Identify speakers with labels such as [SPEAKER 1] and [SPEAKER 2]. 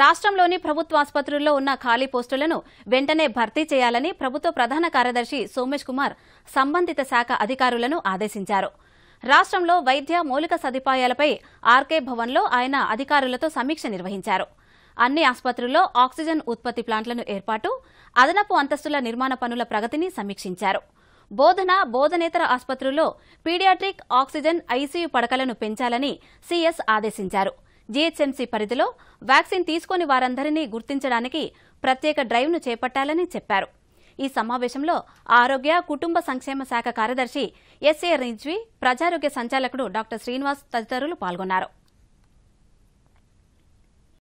[SPEAKER 1] రాష్ట్రంలోని ప్రభుత్వ ఆసుపత్రుల్లో ఉన్న ఖాళీ పోస్టులను వెంటనే భర్తీ చేయాలని ప్రభుత్వ ప్రధాన కార్యదర్శి సోమేష్ కుమార్ సంబంధిత శాఖ అధికారులను ఆదేశించారు రాష్ట్రంలో వైద్య మౌలిక సదుపాయాలపై ఆర్కే భవన్లో ఆయన అధికారులతో సమీక్ష నిర్వహించారు అన్ని ఆసుపత్రుల్లో ఆక్సిజన్ ఉత్పత్తి ప్లాంట్లను ఏర్పాటు అదనపు అంతస్తుల నిర్మాణ పనుల ప్రగతిని సమీక్షించారు బోధన బోధనేతర ఆసుపత్రుల్లో పీడియాట్రిక్ ఆక్సిజన్ ఐసీయూ పడకలను పెంచాలని సీఎస్ ఆదేశించారు జీహెచ్ఎంసీ పరిధిలో వ్యాక్సిన్ తీసుకుని వారందరినీ గుర్తించడానికి ప్రత్యేక డ్రైవ్ను చేపట్టాలని చెప్పారు ఈ సమావేశంలో ఆరోగ్య కుటుంబ సంక్షేమ శాఖ కార్యదర్శి ఎస్ఏ రిజ్వి ప్రజారోగ్య సంచాలకుడు డాక్టర్ శ్రీనివాస్ తదితరులు పాల్గొన్నారు